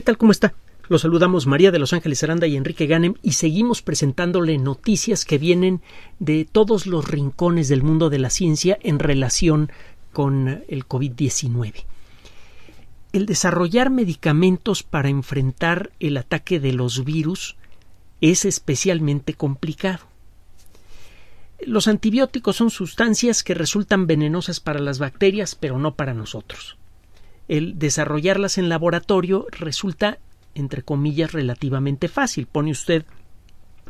¿Qué tal? ¿Cómo está? Los saludamos María de Los Ángeles Aranda y Enrique Ganem y seguimos presentándole noticias que vienen de todos los rincones del mundo de la ciencia en relación con el COVID-19. El desarrollar medicamentos para enfrentar el ataque de los virus es especialmente complicado. Los antibióticos son sustancias que resultan venenosas para las bacterias, pero no para nosotros el desarrollarlas en laboratorio resulta, entre comillas, relativamente fácil. Pone usted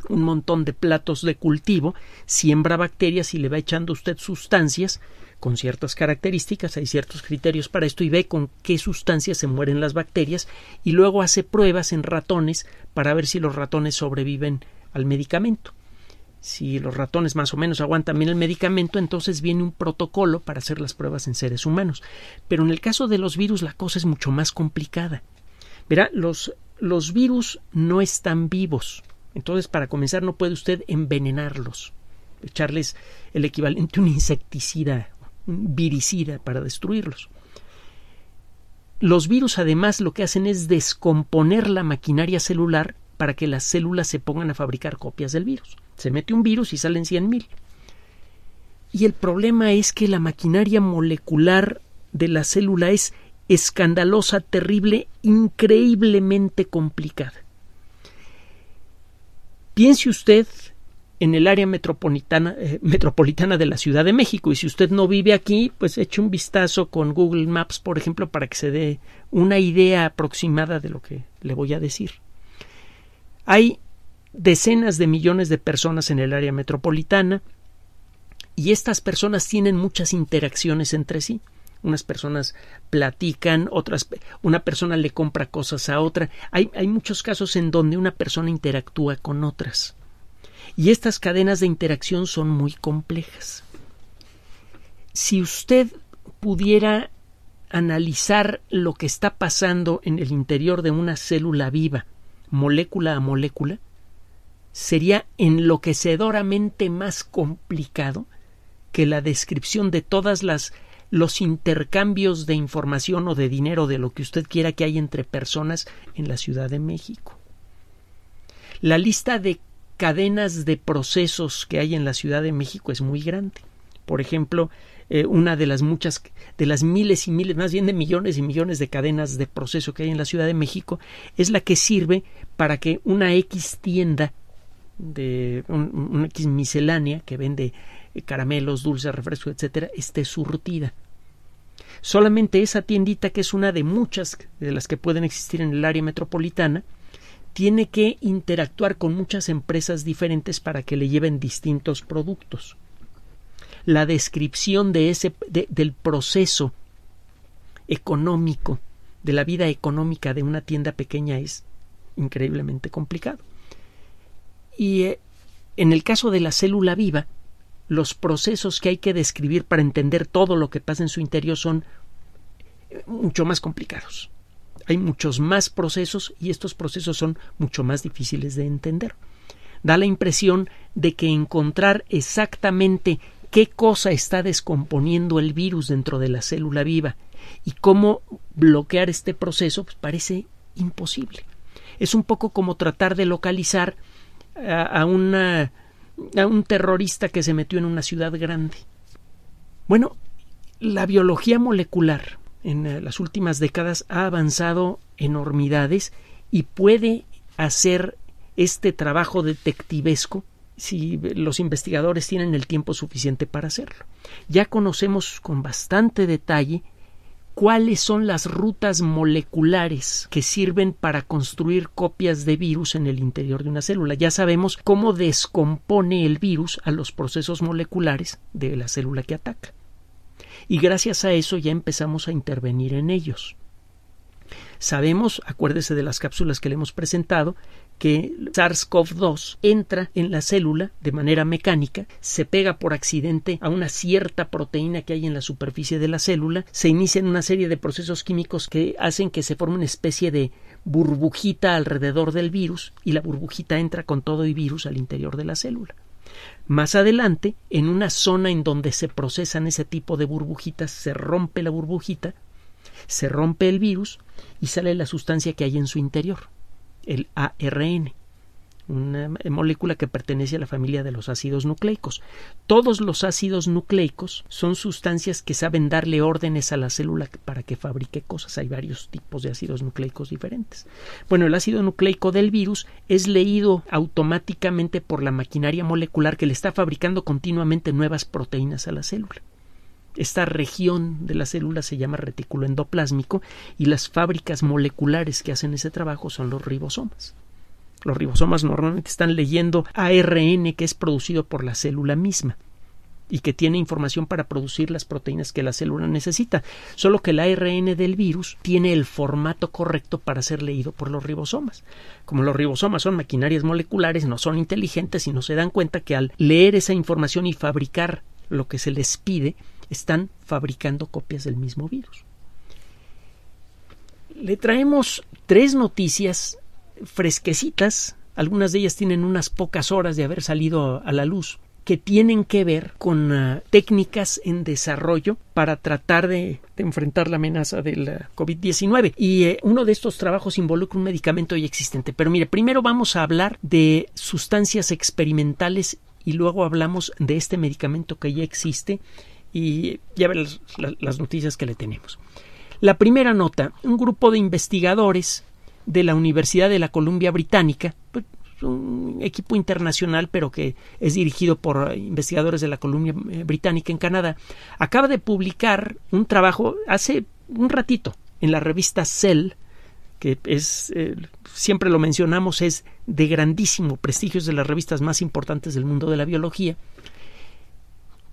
un montón de platos de cultivo, siembra bacterias y le va echando usted sustancias con ciertas características, hay ciertos criterios para esto y ve con qué sustancias se mueren las bacterias y luego hace pruebas en ratones para ver si los ratones sobreviven al medicamento si los ratones más o menos aguantan bien el medicamento, entonces viene un protocolo para hacer las pruebas en seres humanos. Pero en el caso de los virus la cosa es mucho más complicada. Verá, los, los virus no están vivos. Entonces, para comenzar, no puede usted envenenarlos, echarles el equivalente a un insecticida, un viricida para destruirlos. Los virus además lo que hacen es descomponer la maquinaria celular para que las células se pongan a fabricar copias del virus. Se mete un virus y salen 100.000. Y el problema es que la maquinaria molecular de la célula es escandalosa, terrible, increíblemente complicada. Piense usted en el área metropolitana, eh, metropolitana, de la Ciudad de México y si usted no vive aquí, pues eche un vistazo con Google Maps, por ejemplo, para que se dé una idea aproximada de lo que le voy a decir. Hay decenas de millones de personas en el área metropolitana y estas personas tienen muchas interacciones entre sí. Unas personas platican, otras, una persona le compra cosas a otra. Hay, hay muchos casos en donde una persona interactúa con otras. Y estas cadenas de interacción son muy complejas. Si usted pudiera analizar lo que está pasando en el interior de una célula viva, molécula a molécula, sería enloquecedoramente más complicado que la descripción de todas las los intercambios de información o de dinero de lo que usted quiera que hay entre personas en la Ciudad de México. La lista de cadenas de procesos que hay en la Ciudad de México es muy grande. Por ejemplo, eh, una de las muchas, de las miles y miles, más bien de millones y millones de cadenas de proceso que hay en la Ciudad de México, es la que sirve para que una X tienda de un, miscelánea que vende eh, caramelos, dulces, refrescos, etcétera, esté surtida. Solamente esa tiendita, que es una de muchas de las que pueden existir en el área metropolitana, tiene que interactuar con muchas empresas diferentes para que le lleven distintos productos. La descripción de ese, del proceso económico, de la vida económica de una tienda pequeña es increíblemente complicado. Y eh, en el caso de la célula viva, los procesos que hay que describir para entender todo lo que pasa en su interior son eh, mucho más complicados. Hay muchos más procesos y estos procesos son mucho más difíciles de entender. Da la impresión de que encontrar exactamente qué cosa está descomponiendo el virus dentro de la célula viva y cómo bloquear este proceso pues, parece imposible. Es un poco como tratar de localizar a, a un terrorista que se metió en una ciudad grande. Bueno, la biología molecular en eh, las últimas décadas ha avanzado enormidades y puede hacer este trabajo detectivesco si los investigadores tienen el tiempo suficiente para hacerlo. Ya conocemos con bastante detalle cuáles son las rutas moleculares que sirven para construir copias de virus en el interior de una célula. Ya sabemos cómo descompone el virus a los procesos moleculares de la célula que ataca. Y gracias a eso ya empezamos a intervenir en ellos. Sabemos, acuérdese de las cápsulas que le hemos presentado, que SARS-CoV-2 entra en la célula de manera mecánica, se pega por accidente a una cierta proteína que hay en la superficie de la célula, se inician una serie de procesos químicos que hacen que se forme una especie de burbujita alrededor del virus y la burbujita entra con todo el virus al interior de la célula. Más adelante, en una zona en donde se procesan ese tipo de burbujitas, se rompe la burbujita, se rompe el virus, y sale la sustancia que hay en su interior, el ARN, una molécula que pertenece a la familia de los ácidos nucleicos. Todos los ácidos nucleicos son sustancias que saben darle órdenes a la célula para que fabrique cosas. Hay varios tipos de ácidos nucleicos diferentes. Bueno, el ácido nucleico del virus es leído automáticamente por la maquinaria molecular que le está fabricando continuamente nuevas proteínas a la célula. Esta región de la célula se llama retículo endoplásmico y las fábricas moleculares que hacen ese trabajo son los ribosomas. Los ribosomas normalmente están leyendo ARN que es producido por la célula misma y que tiene información para producir las proteínas que la célula necesita, solo que el ARN del virus tiene el formato correcto para ser leído por los ribosomas. Como los ribosomas son maquinarias moleculares, no son inteligentes y no se dan cuenta que al leer esa información y fabricar lo que se les pide, están fabricando copias del mismo virus. Le traemos tres noticias fresquecitas, algunas de ellas tienen unas pocas horas de haber salido a la luz, que tienen que ver con ah, técnicas en desarrollo para tratar de, enfrentar la amenaza del COVID-19. Y eh, uno de estos trabajos involucra un medicamento ya existente. Pero mire, primero vamos a hablar de sustancias experimentales y luego hablamos de este medicamento que ya existe y ya ver las, noticias que le tenemos. La primera nota, un grupo de investigadores de la Universidad de la Columbia Británica, pues, un equipo internacional, pero que es dirigido por eh, investigadores de la Columbia eh, Británica en Canadá, acaba de publicar un trabajo hace un ratito en la revista Cell, que es, eh, siempre lo mencionamos, es de grandísimo prestigio, es de las revistas más importantes del mundo de la biología,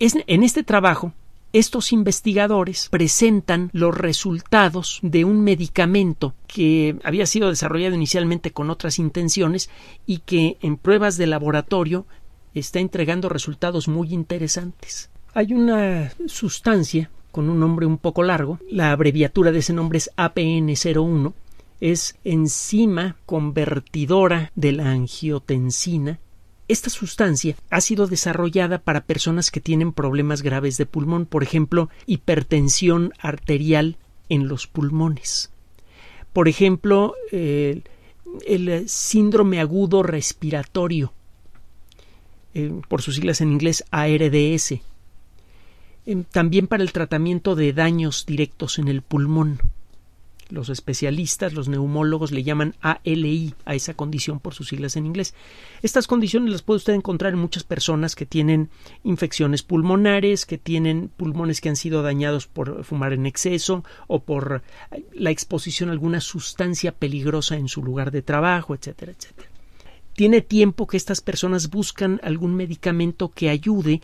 en este trabajo, estos investigadores presentan los resultados de un medicamento que había sido desarrollado inicialmente con otras intenciones y que en pruebas de laboratorio está entregando resultados muy interesantes. Hay una sustancia con un nombre un poco largo, la abreviatura de ese nombre es APN01, es enzima convertidora de la angiotensina esta sustancia ha sido desarrollada para personas que tienen problemas graves de pulmón, por ejemplo, hipertensión arterial en los pulmones. Por ejemplo, el síndrome agudo respiratorio, eh, por sus siglas en inglés ARDS, eh, también para el tratamiento de daños directos en el pulmón los especialistas, los neumólogos le llaman ALI a esa condición por sus siglas en inglés. Estas condiciones las puede usted encontrar en muchas personas que tienen infecciones pulmonares, que tienen pulmones que han sido dañados por fumar en exceso o por la exposición a alguna sustancia peligrosa en su lugar de trabajo, etcétera, etcétera. Tiene tiempo que estas personas buscan algún medicamento que ayude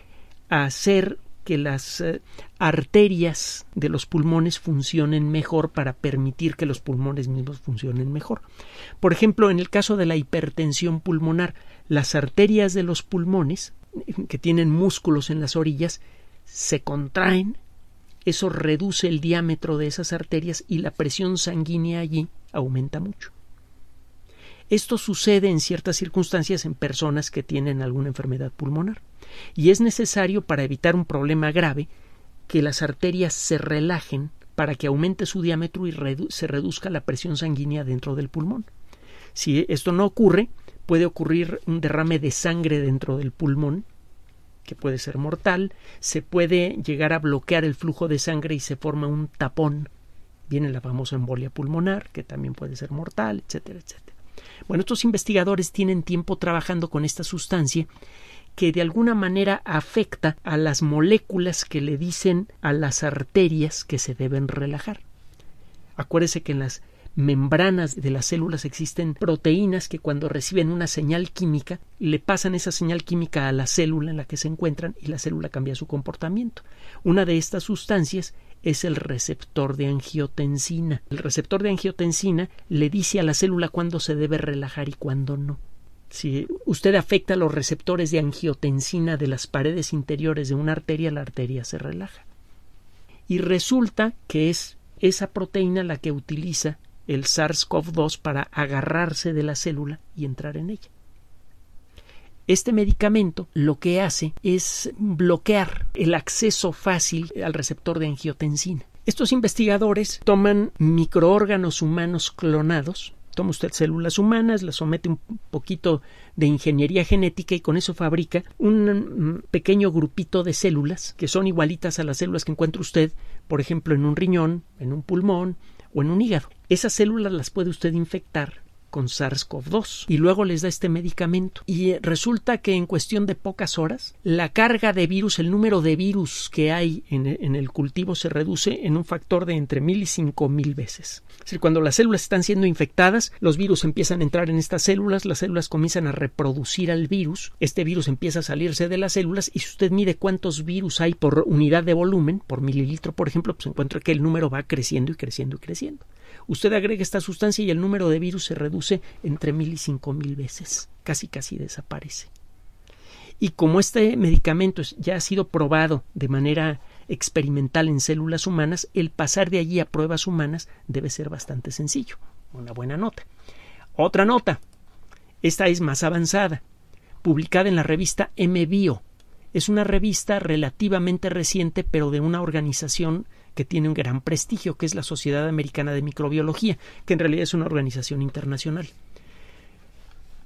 a hacer que las eh, arterias de los pulmones funcionen mejor para permitir que los pulmones mismos funcionen mejor. Por ejemplo, en el caso de la hipertensión pulmonar, las arterias de los pulmones, eh, que tienen músculos en las orillas, se contraen, eso reduce el diámetro de esas arterias y la presión sanguínea allí aumenta mucho. Esto sucede en ciertas circunstancias en personas que tienen alguna enfermedad pulmonar y es necesario para evitar un problema grave que las arterias se relajen para que aumente su diámetro y se reduzca la presión sanguínea dentro del pulmón. Si esto no ocurre, puede ocurrir un derrame de sangre dentro del pulmón, que puede ser mortal, se puede llegar a bloquear el flujo de sangre y se forma un tapón. Viene la famosa embolia pulmonar, que también puede ser mortal, etcétera, etcétera. Bueno, estos investigadores tienen tiempo trabajando con esta sustancia que de alguna manera afecta a las moléculas que le dicen a las arterias que se deben relajar. Acuérdese que en las membranas de las células existen proteínas que cuando reciben una señal química le pasan esa señal química a la célula en la que se encuentran y la célula cambia su comportamiento. Una de estas sustancias es el receptor de angiotensina. El receptor de angiotensina le dice a la célula cuándo se debe relajar y cuándo no. Si usted afecta los receptores de angiotensina de las paredes interiores de una arteria, la arteria se relaja. Y resulta que es esa proteína la que utiliza el SARS-CoV-2 para agarrarse de la célula y entrar en ella. Este medicamento lo que hace es bloquear el acceso fácil al receptor de angiotensina. Estos investigadores toman microórganos humanos clonados, toma usted células humanas, las somete un poquito de ingeniería genética y con eso fabrica un mm, pequeño grupito de células que son igualitas a las células que encuentra usted, por ejemplo, en un riñón, en un pulmón o en un hígado. Esas células las puede usted infectar con SARS-CoV-2 y luego les da este medicamento. Y eh, resulta que en cuestión de pocas horas, la carga de virus, el número de virus que hay e, en, el cultivo se reduce en un factor de entre mil y cinco mil veces. Es decir, cuando las células están siendo infectadas, los virus empiezan a entrar en estas células, las células comienzan a reproducir al virus, este virus empieza a salirse de las células y si usted mide cuántos virus hay por unidad de volumen, por mililitro, por ejemplo, pues se encuentra que el número va creciendo y creciendo y creciendo. Usted agrega esta sustancia y el número de virus se reduce entre mil y cinco mil veces. Casi, casi desaparece. Y como este medicamento ya ha sido probado de manera experimental en células humanas, el pasar de allí a pruebas humanas debe ser bastante sencillo. Una buena nota. Otra nota. Esta es más avanzada. Publicada en la revista MBio. Es una revista relativamente reciente, pero de una organización que tiene un gran prestigio, que es la Sociedad Americana de Microbiología, que en realidad es una organización internacional.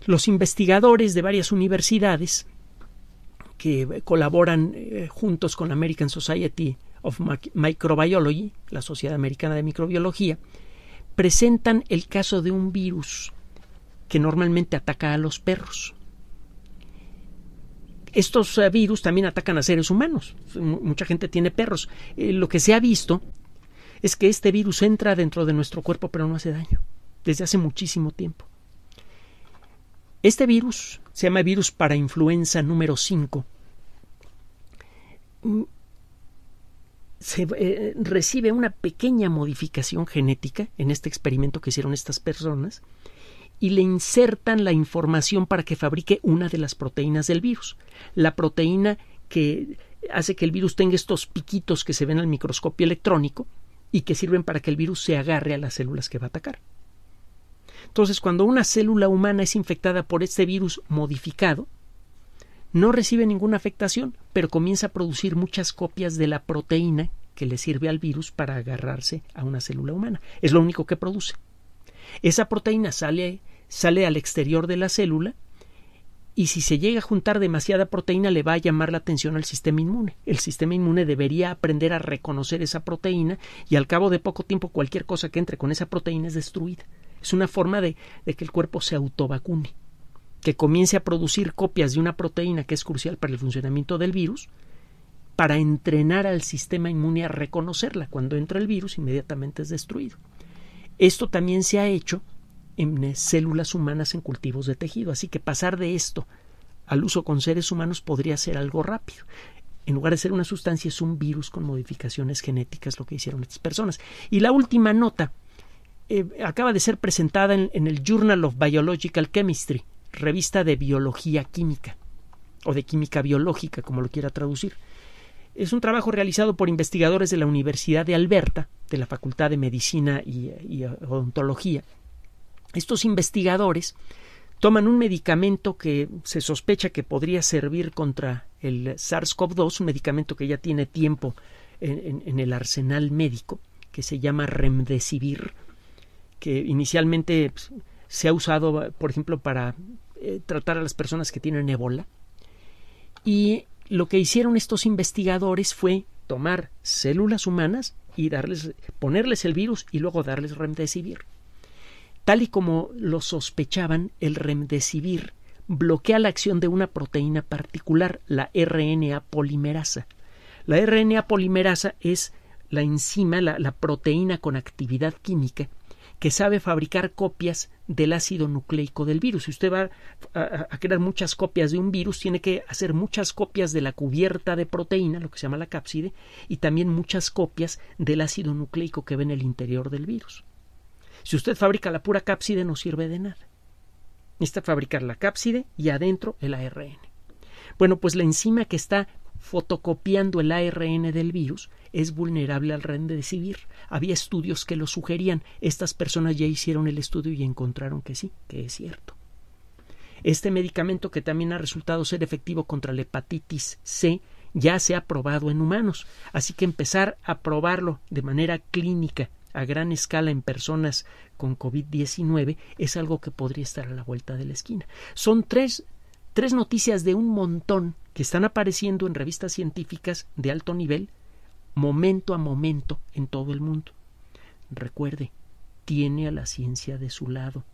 Los investigadores de varias universidades que colaboran eh, juntos con la American Society of Microbiology, la Sociedad Americana de Microbiología, presentan el caso de un virus que normalmente ataca a los perros. Estos eh, virus también atacan a seres humanos. mucha gente tiene perros. Eh, lo que se ha visto es que este virus entra dentro de nuestro cuerpo pero no hace daño. Desde hace muchísimo tiempo. Este virus se llama virus para influenza número 5. Mm, se eh, recibe una pequeña modificación genética en este experimento que hicieron estas personas y le insertan la información para que fabrique una de las proteínas del virus. La proteína que hace que el virus tenga estos piquitos que se ven al microscopio electrónico y que sirven para que el virus se agarre a las células que va a atacar. Entonces, cuando una célula humana es infectada por este virus modificado, no recibe ninguna afectación, pero comienza a producir muchas copias de la proteína que le sirve al virus para agarrarse a una célula humana. Es lo único que produce. Esa proteína sale, sale al exterior de la célula y si se llega a juntar demasiada proteína le va a llamar la atención al sistema inmune. El sistema inmune debería aprender a reconocer esa proteína y al cabo de poco tiempo cualquier cosa que entre con esa proteína es destruida. Es una forma de, de que el cuerpo se autovacune, que comience a producir copias de una proteína que es crucial para el funcionamiento del virus, para entrenar al sistema inmune a reconocerla. Cuando entra el virus inmediatamente es destruido. Esto también se ha hecho en eh, células humanas en cultivos de tejido, así que pasar de esto al uso con seres humanos podría ser algo rápido. En lugar de ser una sustancia, es un virus con modificaciones genéticas lo que hicieron estas personas. Y la última nota eh, acaba de ser presentada en el Journal of Biological Chemistry, revista de biología química o de química biológica, como lo quiera traducir es un trabajo realizado por investigadores de la Universidad de Alberta, de la Facultad de Medicina y, Odontología. Estos investigadores toman un medicamento que se sospecha que podría servir contra el SARS-CoV-2, un medicamento que ya tiene tiempo en, el arsenal médico, que se llama Remdesivir, que inicialmente pues, se ha usado, por ejemplo, para eh, tratar a las personas que tienen ébola. Y lo que hicieron estos investigadores fue tomar células humanas y darles, ponerles el virus y luego darles remdesivir. Tal y como lo sospechaban, el remdesivir bloquea la acción de una proteína particular, la RNA polimerasa. La RNA polimerasa es la enzima, la proteína con actividad química que sabe fabricar copias del ácido nucleico del virus. Si usted va a, crear muchas copias de un virus, tiene que hacer muchas copias de la cubierta de proteína, lo que se llama la cápside, y también muchas copias del ácido nucleico que ve en el interior del virus. Si usted fabrica la pura cápside, no sirve de nada. Necesita fabricar la cápside y adentro el ARN. Bueno, pues la enzima que está fotocopiando el ARN del virus, es vulnerable al recibir. Había estudios que lo sugerían. Estas personas ya hicieron el estudio y encontraron que sí, que es cierto. Este medicamento, que también ha resultado ser efectivo contra la hepatitis C, ya se ha probado en humanos. Así que empezar a probarlo de manera clínica a gran escala en personas con COVID-19 es algo que podría estar a la vuelta de la esquina. Son tres tres noticias de un montón que están apareciendo en revistas científicas de alto nivel momento a momento en todo el mundo. Recuerde, tiene a la ciencia de su lado.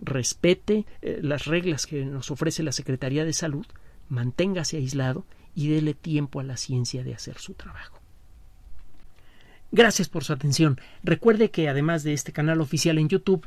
Respete eh, las reglas que nos ofrece la Secretaría de Salud, manténgase aislado y dele tiempo a la ciencia de hacer su trabajo. Gracias por su atención. Recuerde que además de este canal oficial en YouTube,